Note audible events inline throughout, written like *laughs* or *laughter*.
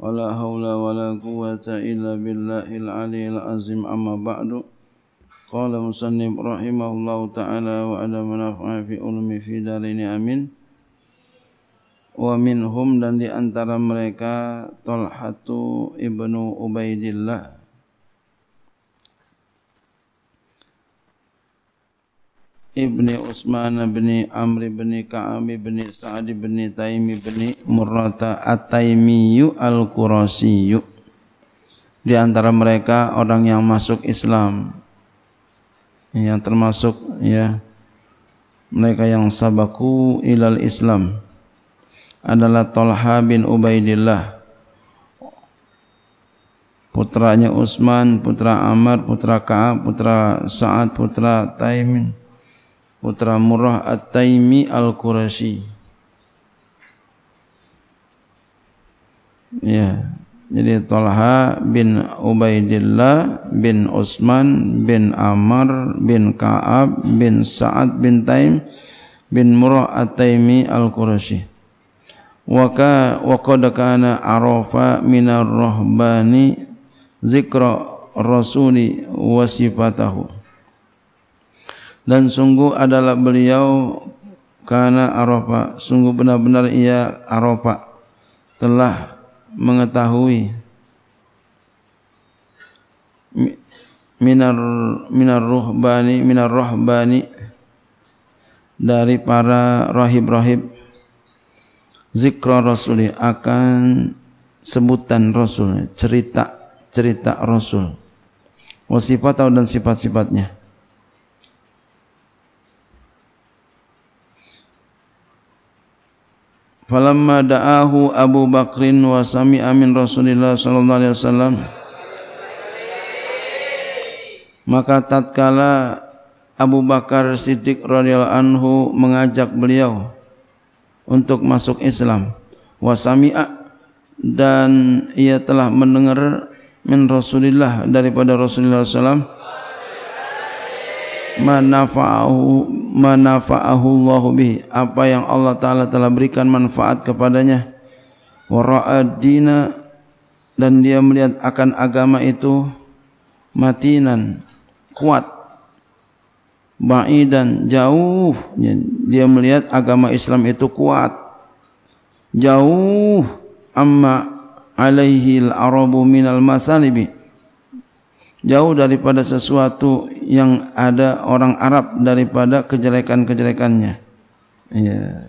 ولا حول ولا قوة إلا بالله العلي العظيم أما بعد قال مسلم رحمه الله تعالى وأنا منافع في علمي في دارين أمين ومنهم dan di antara mereka Talhatu ibnu Ubaidillah Ibni ابن عثمان بن عمرو بن كعب بن سعد بن تيم بن مرة Al القرشي di antara mereka orang yang masuk Islam yang termasuk ya mereka yang sabaku ilal Islam adalah Talha bin Ubaidillah putranya Utsman putra Amr putra Ka'ab putra Sa'ad putra Taimin putra Murah At-Taimi Al-Qurashi. Ya, jadi Talha bin Ubaidillah bin Utsman bin Amr bin Ka'ab bin Sa'ad bin Taim bin Murrah At-Taimi Al-Qurashi. Wa ka wa qad kana arafa minar rahbani zikra rasuli wa sifatahu dan sungguh adalah beliau karena Arafah sungguh benar-benar ia Arafah telah mengetahui minar minar ruhbani minar rohbani dari para rahib-rahib zikra rasuli akan sebutan rasul cerita cerita rasul wasifat dan sifat-sifatnya falamma da'ahu Abu Bakrin wa sami'a min Rasulillah sallallahu alaihi wasallam maka tatkala Abu Bakar Siddiq radhiyallahu anhu mengajak beliau untuk masuk Islam wa sami'a dan ia telah mendengar min Rasulillah daripada Rasulullah sallallahu alaihi wasallam manafa'ahullahu bih apa yang Allah taala telah berikan manfaat kepadanya wara'adina dan dia melihat akan agama itu matinan kuat ba'idan jauh dia melihat agama Islam itu kuat jauh amma alaihi al-arabu minal masalibi jauh daripada sesuatu yang ada orang Arab daripada kejelekan-kejelekannya. Ya.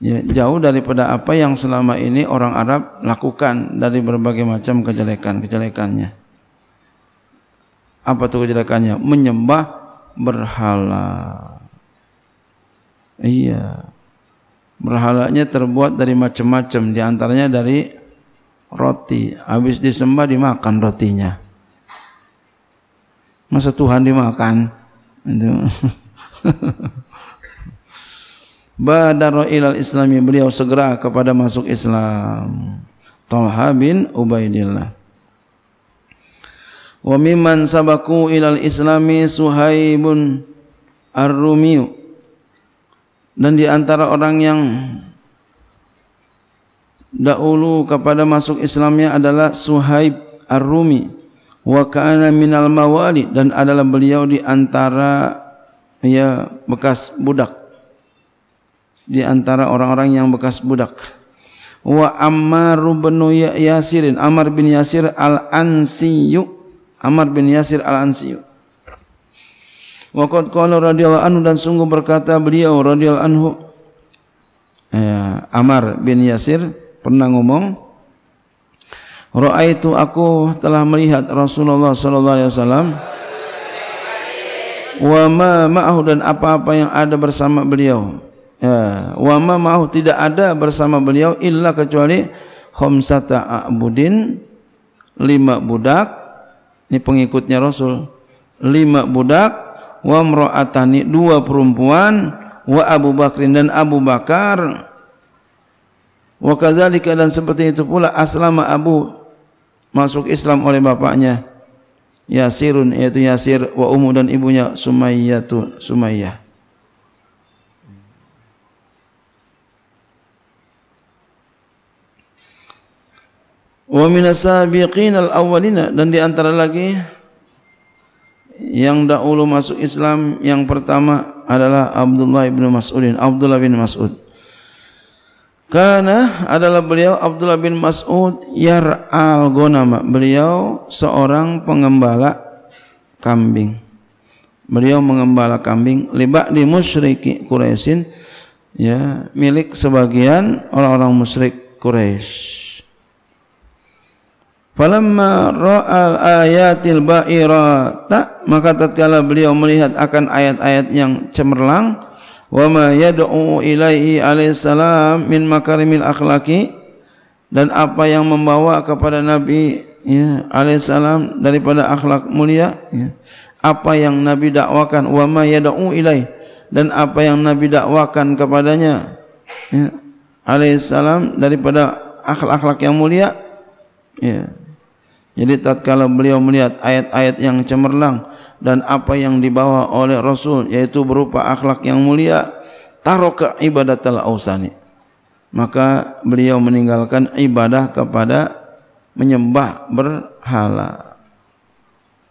ya, jauh daripada apa yang selama ini orang Arab lakukan dari berbagai macam kejelekan-kejelekannya. Apa tuh kejelekannya? Menyembah berhala. Iya. Berhalanya terbuat dari macam-macam, di antaranya dari roti. Habis disembah dimakan rotinya. Masa Tuhan dimakan? Itu. *laughs* Badaro ilal islami beliau segera kepada masuk Islam. Talha bin Ubaidillah. Wa mimman sabaku ilal islami Suhaibun Ar-Rumiyu. Dan di antara orang yang dahulu kepada masuk Islamnya adalah Suhaib Ar-Rumi wa kana minal mawali dan adalah beliau di antara ya bekas budak di antara orang-orang yang bekas budak wa Ammar bin Yasirin Ammar bin Yasir Al-Ansiyu Ammar bin Yasir Al-Ansiyu wa qad qala radhiyallahu anhu dan sungguh berkata beliau radhiyallahu anhu ya, Ammar bin Yasir pernah ngomong itu aku telah melihat Rasulullah sallallahu alaihi wasallam wa ma ma'ahu dan apa-apa yang ada bersama beliau ya wa ma ma'ahu tidak ada bersama beliau illa kecuali khamsata abudin lima budak ini pengikutnya Rasul lima budak wa mra'atani dua perempuan wa Abu Bakrin dan Abu Bakar Wakazalika dan seperti itu pula aslama Abu masuk Islam oleh bapaknya Yasirun yaitu Yasir wa Umu dan ibunya Sumayyatu Sumayyah. Wa min as-sabiqin al-awwalina dan di antara lagi yang dahulu masuk Islam yang pertama adalah Abdullah bin Masudin. Abdullah bin Mas'ud. Karena adalah beliau Abdullah bin Mas'ud al gonama. Beliau seorang pengembala kambing. Beliau mengembala kambing libak di musyriki Quraisyin ya, milik sebagian orang-orang musyrik Quraisy. Falamma ra'al ayatil ba'irata maka tatkala beliau melihat akan ayat-ayat yang cemerlang wa ma yad'u ilaihi alaihi salam min makarimil akhlaki dan apa yang membawa kepada nabi ya alaihi salam daripada akhlak mulia ya apa yang nabi dakwakan wa ma yad'u ilai dan apa yang nabi dakwakan kepadanya ya alaihi salam daripada akhlak-akhlak yang mulia ya jadi tatkala beliau melihat ayat-ayat yang cemerlang dan apa yang dibawa oleh Rasul yaitu berupa akhlak yang mulia, taraka ibadatal ausani. Maka beliau meninggalkan ibadah kepada menyembah berhala.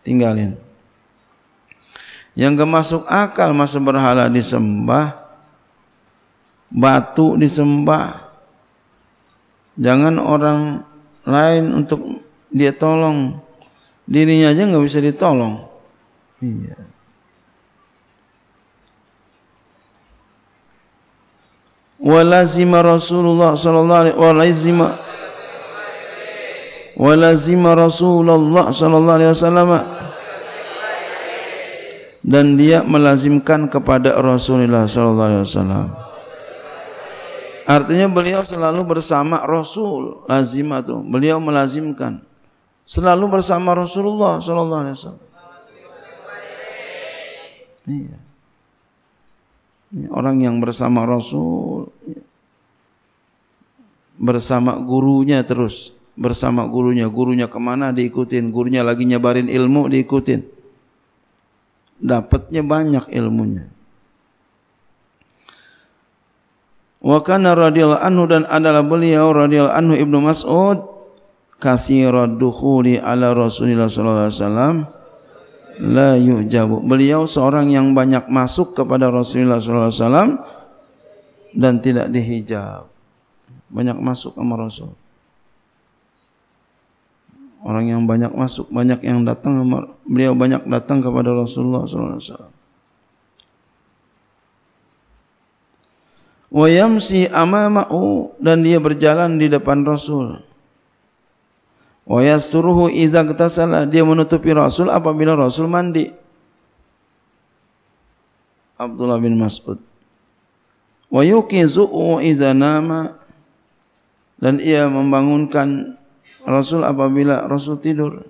Tinggalin. Yang kemasuk akal masa berhala disembah, batu disembah. Jangan orang lain untuk dia tolong dirinya aja nggak bisa ditolong iya walazima Rasulullah sallallahu alaihi walazima walazima Rasulullah sallallahu alaihi wasallam dan dia melazimkan kepada Rasulullah sallallahu alaihi wasallam Artinya beliau selalu bersama Rasul lazimah tuh. Beliau melazimkan selalu bersama Rasulullah sallallahu alaihi wasallam. Iya. Orang yang bersama Rasul iya. bersama gurunya terus, bersama gurunya, gurunya kemana diikutin, gurunya lagi nyebarin ilmu diikutin. Dapatnya banyak ilmunya. Wa kana radhiyallahu anhu dan adalah beliau radhiyallahu anhu Ibnu Mas'ud kasira dukhuli ala Rasulullah sallallahu alaihi wasallam la yujab. Beliau seorang yang banyak masuk kepada Rasulullah sallallahu alaihi wasallam dan tidak dihijab. Banyak masuk sama Rasul. Orang yang banyak masuk, banyak yang datang beliau banyak datang kepada Rasulullah sallallahu alaihi wasallam. Wayam si amama'u dan dia berjalan di depan Rasul. Wa yasturuhu idza ghtasala, dia menutupi Rasul apabila Rasul mandi. Abdullah bin Mas'ud. Wa yuqizuhu idza nama, dan ia membangunkan Rasul apabila Rasul tidur.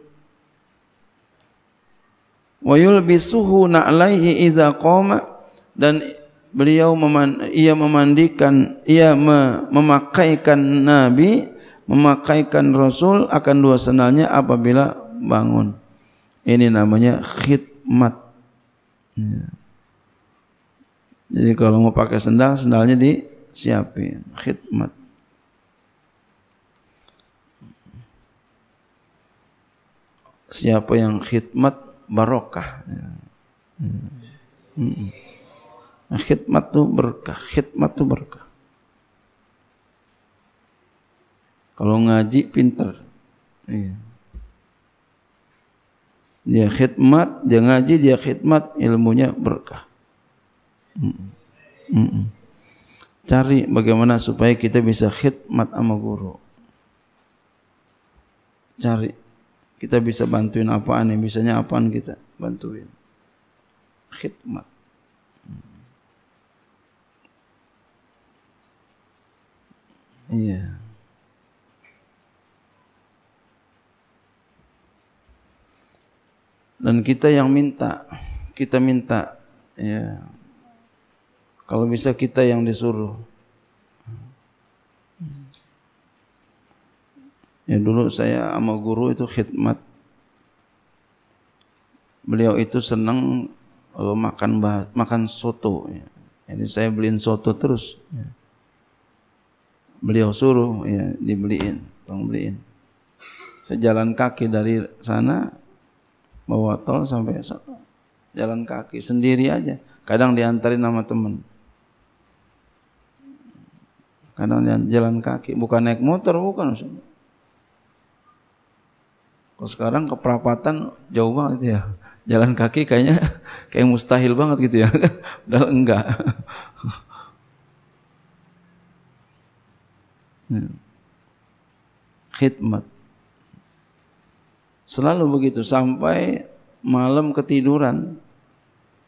Wa yulbisuhu na'laihi idza qama, dan beliau meman, ia memandikan ia memakaikan Nabi memakaikan Rasul akan dua senarnya apabila bangun. Ini namanya khidmat. Ya. Jadi kalau mau pakai sendal, sendalnya disiapin. Khidmat. Siapa yang khidmat barokah. Ya. Hmm. Hmm. Khidmat itu berkah. Khidmat itu berkah. Kalau ngaji pinter. Iya. Dia khidmat, dia ngaji, dia khidmat, ilmunya berkah. Mm -mm. Cari bagaimana supaya kita bisa khidmat sama guru. Cari kita bisa bantuin apaan ya bisanya apaan kita bantuin khidmat iya yeah. dan kita yang minta kita minta ya kalau bisa kita yang disuruh ya dulu saya sama guru itu khidmat beliau itu senang kalau makan makan soto ya. jadi saya beliin soto terus ya. beliau suruh ya dibeliin tolong beliin saya jalan kaki dari sana bawa tol sampai jalan kaki sendiri aja. Kadang diantarin nama temen. Kadang jalan kaki, bukan naik motor, bukan. Kalau sekarang keperapatan jauh banget ya. *laughs* Jalan kaki kayaknya *laughs* kayak mustahil banget gitu ya. Udah *laughs* enggak. Ya. Khidmat. Selalu begitu sampai malam ketiduran.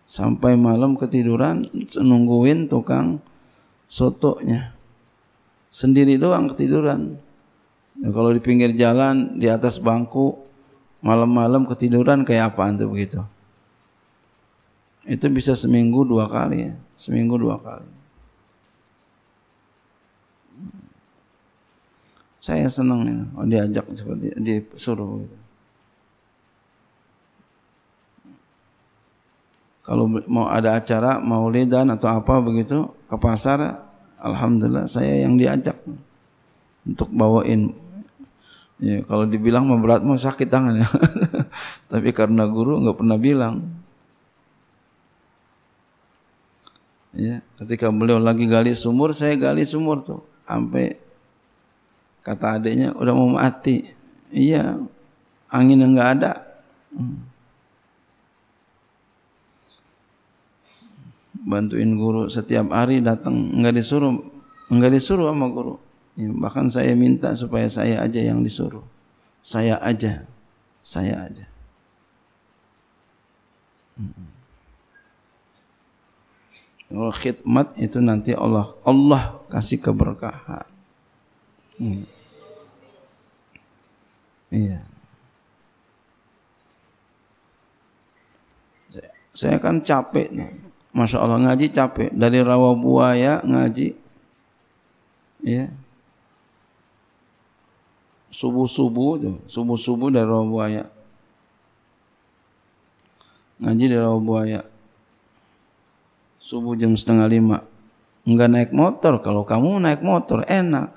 Sampai malam ketiduran nungguin tukang sotonya. Sendiri doang ketiduran. Ya, kalau di pinggir jalan, di atas bangku, malam-malam ketiduran kayak apa tuh begitu. Itu bisa seminggu dua kali ya. Seminggu dua kali. Saya senang ya, diajak seperti disuruh begitu. kalau mau ada acara maulidan atau apa begitu ke pasar alhamdulillah saya yang diajak untuk bawain ya kalau dibilang memberat mau sakit tangan ya *laughs* tapi karena guru nggak pernah bilang ya ketika beliau lagi gali sumur saya gali sumur tuh sampai kata adiknya udah mau mati iya angin yang nggak ada hmm. bantuin guru setiap hari datang enggak disuruh enggak disuruh sama guru ya, bahkan saya minta supaya saya aja yang disuruh saya aja saya aja kalau oh, khidmat itu nanti Allah Allah kasih keberkahan hmm. iya saya kan capek nih Masya Allah ngaji capek dari rawa buaya ngaji ya subuh subuh tuh subuh subuh dari rawa buaya ngaji dari rawa buaya subuh jam setengah lima Enggak naik motor kalau kamu naik motor enak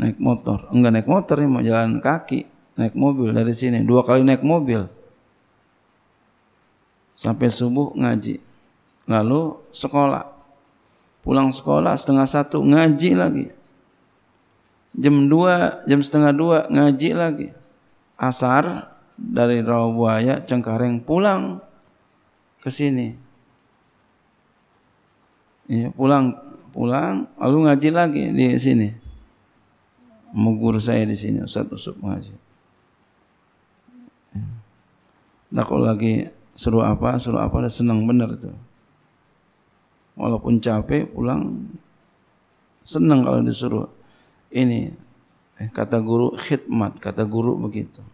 naik motor enggak naik motor nih mau jalan kaki naik mobil dari sini dua kali naik mobil sampai subuh ngaji lalu sekolah pulang sekolah setengah satu ngaji lagi jam dua jam setengah dua ngaji lagi asar dari Rawabuaya Cengkareng pulang ke sini ya, pulang pulang lalu ngaji lagi di sini mugur saya di sini Ustaz Usuf ngaji tak iya. nah, kalau lagi suruh apa suruh apa udah senang bener itu walaupun capek pulang senang kalau disuruh ini eh, kata guru khidmat kata guru begitu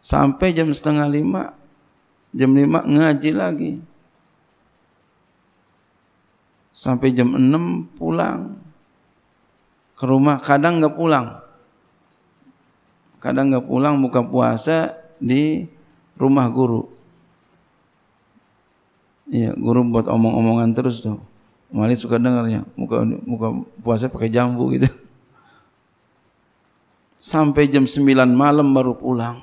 sampai jam setengah lima jam lima ngaji lagi sampai jam enam pulang ke rumah kadang nggak pulang kadang nggak pulang buka puasa di rumah guru Iya, guru buat omong-omongan terus tuh. Mali suka dengarnya, muka muka puasa pakai jambu gitu. Sampai jam 9 malam baru pulang.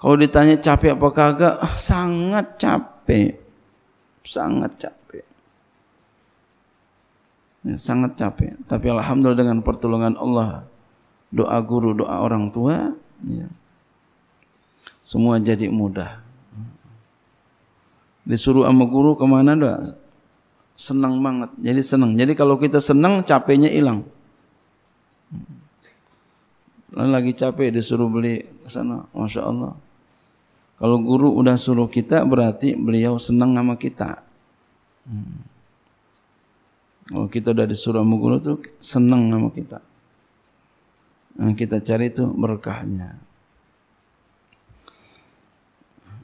Kalau ditanya capek apa kagak, ah, sangat capek. Sangat capek. Ya, sangat capek. Tapi alhamdulillah dengan pertolongan Allah, doa guru, doa orang tua, ya. semua jadi mudah disuruh sama guru kemana dah senang banget jadi senang jadi kalau kita senang capeknya hilang Lalu lagi capek disuruh beli ke sana masya Allah kalau guru udah suruh kita berarti beliau senang sama kita hmm. kalau kita udah disuruh sama guru tuh senang sama kita nah, kita cari tuh berkahnya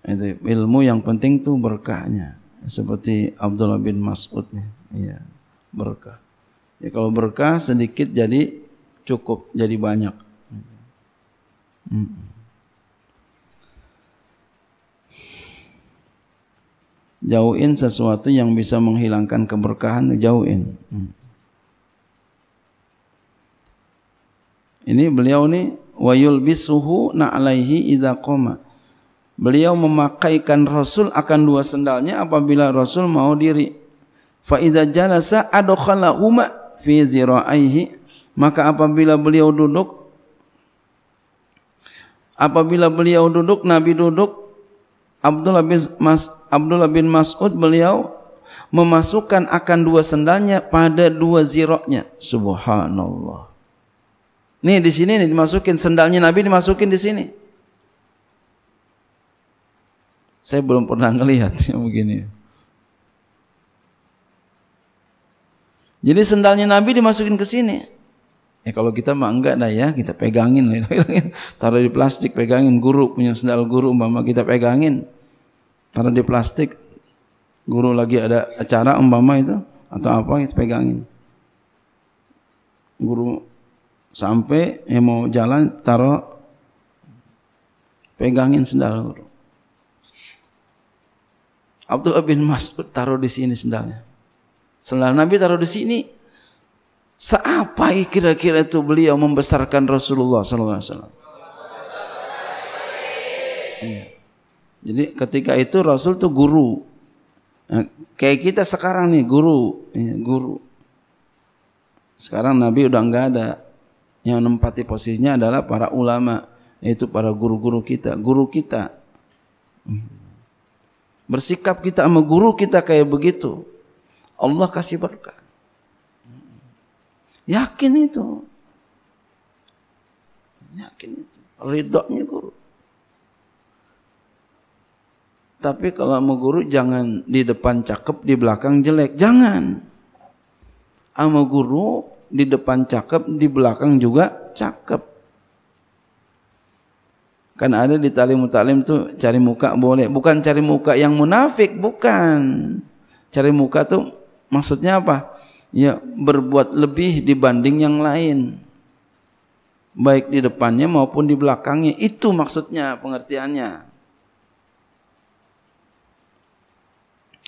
itu ilmu yang penting tuh berkahnya seperti Abdullah bin Mas'ud ya iya, berkah ya kalau berkah sedikit jadi cukup jadi banyak hmm. jauhin sesuatu yang bisa menghilangkan keberkahan jauhin hmm. ini beliau nih wayul bisuhu na'laihi idza qoma Beliau memakaikan Rasul akan dua sendalnya apabila Rasul mau diri. Fa idza jalasa adkhala huma fi zira'aihi. Maka apabila beliau duduk apabila beliau duduk Nabi duduk Abdullah bin Mas Abdullah bin Mas'ud beliau memasukkan akan dua sendalnya pada dua ziroknya. Subhanallah. Nih di sini nih dimasukin sendalnya Nabi dimasukin di sini. Saya belum pernah ngelihat yang begini. Jadi sendalnya Nabi dimasukin ke sini. Ya kalau kita mah enggak dah ya, kita pegangin. *laughs* Taruh di plastik, pegangin. Guru punya sendal guru, umpama kita pegangin. Taruh di plastik. Guru lagi ada acara umpama itu. Atau apa, kita pegangin. Guru sampai yang mau jalan, taruh pegangin sendal guru. Abdullah bin Mas'ud taruh di sini sendalnya. Sendal Nabi taruh di sini. Seapai kira-kira itu beliau membesarkan Rasulullah SAW. Iya. Jadi ketika itu Rasul tuh guru. Nah, kayak kita sekarang nih guru, iya, guru. Sekarang Nabi udah nggak ada. Yang menempati posisinya adalah para ulama, yaitu para guru-guru kita, guru kita. Hmm. Bersikap kita sama guru kita kayak begitu. Allah kasih berkah. Yakin itu. Yakin itu. Ridhonya guru. Tapi kalau sama guru jangan di depan cakep, di belakang jelek. Jangan. Sama guru di depan cakep, di belakang juga cakep. Kan ada di talim-talim tuh cari muka boleh. Bukan cari muka yang munafik, bukan. Cari muka tuh maksudnya apa? Ya berbuat lebih dibanding yang lain. Baik di depannya maupun di belakangnya. Itu maksudnya pengertiannya.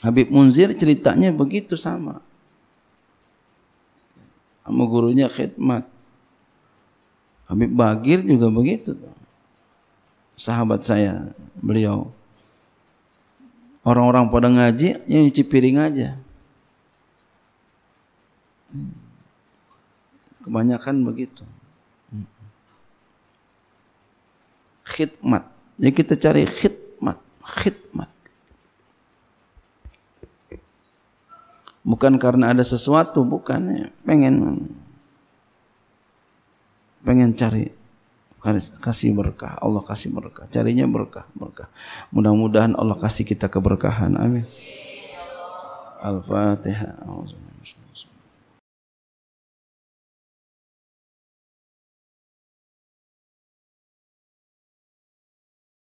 Habib Munzir ceritanya begitu sama. Sama gurunya khidmat. Habib Bagir juga begitu. Tuh sahabat saya beliau orang-orang pada ngaji yang nyuci piring aja kebanyakan begitu khidmat ya kita cari khidmat khidmat bukan karena ada sesuatu bukan pengen pengen cari kasih berkah, Allah kasih berkah, carinya berkah, berkah. Mudah-mudahan Allah kasih kita keberkahan. Amin. Al-Fatihah.